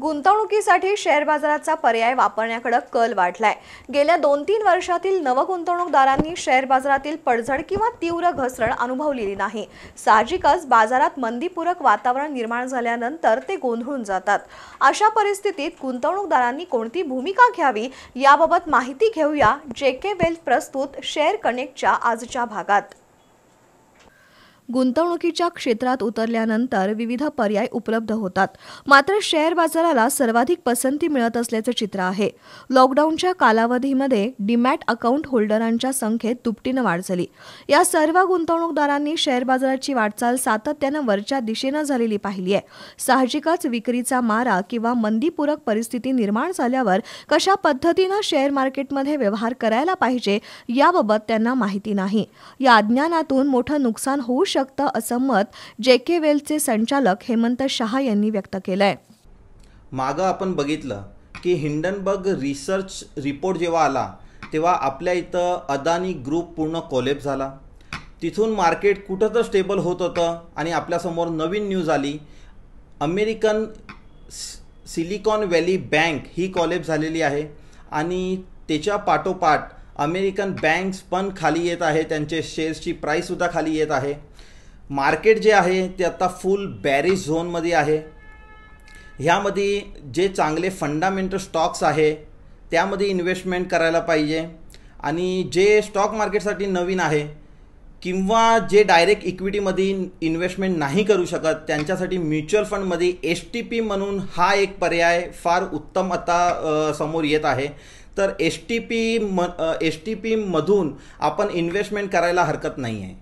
गुंतवणुकीसाठी शेअर बाजाराचा पर्याय वापरण्याकडे कल वाढलाय गेल्या दोन तीन वर्षातील नवगुंतवणूकदारांनी शेअर बाजारातील पडझड किंवा तीव्र घसरण अनुभवलेली नाही साहजिकच बाजारात मंदीपूरक वातावरण निर्माण झाल्यानंतर ते गोंधळून जातात अशा परिस्थितीत गुंतवणूकदारांनी कोणती भूमिका घ्यावी याबाबत माहिती घेऊया जे के वेल्थ प्रस्तुत शेअर कनेक्टच्या आजच्या भागात गुंतवणुकीच्या क्षेत्रात उतरल्यानंतर विविध पर्याय उपलब्ध होतात मात्र शेअर बाजाराला सर्वाधिक पसंती मिळत असल्याचे चित्र आहे लॉकडाऊनच्या कालावधीमध्ये डिमॅट अकाउंट होल्डरांच्या संख्येत दुपटीनं वाढ झाली या सर्व गुंतवणूकदारांनी शेअर बाजाराची वाटचाल सातत्यानं वरच्या दिशेनं झालेली पाहिली आहे साहजिकच विक्रीचा मारा किंवा मंदीपूरक परिस्थिती निर्माण झाल्यावर कशा पद्धतीनं शेअर मार्केटमध्ये व्यवहार करायला पाहिजे याबाबत त्यांना माहिती नाही या अज्ञानातून मोठं नुकसान होऊ शकतं असं मत जे के वेलचे संचालक हेमंत शहा यांनी व्यक्त केलं आहे मागं आपण बघितलं की हिंडनबर्ग रिसर्च रिपोर्ट जेव्हा आला तेव्हा आपल्या इथं अदानी ग्रुप पूर्ण कोलेप झाला तिथून मार्केट कुठं तर स्टेबल होत होतं आणि आपल्यासमोर नवीन न्यूज आली अमेरिकन सिलिकॉन व्हॅली बँक ही कॉलेप झालेली आहे आणि त्याच्या पाठोपाठ अमेरिकन बँक्स पण खाली येत आहे त्यांचे शेअर्सची प्राईससुद्धा खाली येत आहे मार्केट जे आहे ते आत्ता फुल बॅरिज झोनमध्ये आहे ह्यामध्ये जे चांगले फंडामेंटल स्टॉक्स आहे त्यामध्ये इन्व्हेस्टमेंट करायला पाहिजे आणि जे स्टॉक मार्केटसाठी नवीन आहे किंवा जे डायरेक्ट इक्विटीमध्ये इन्व्हेस्टमेंट नाही करू शकत त्यांच्यासाठी म्युच्युअल फंडमध्ये एस टी पी म्हणून हा एक पर्याय फार उत्तम आता समोर येत आहे तर एस टी पी म एस टी पीमधून आपण इन्व्हेस्टमेंट करायला हरकत नाही आहे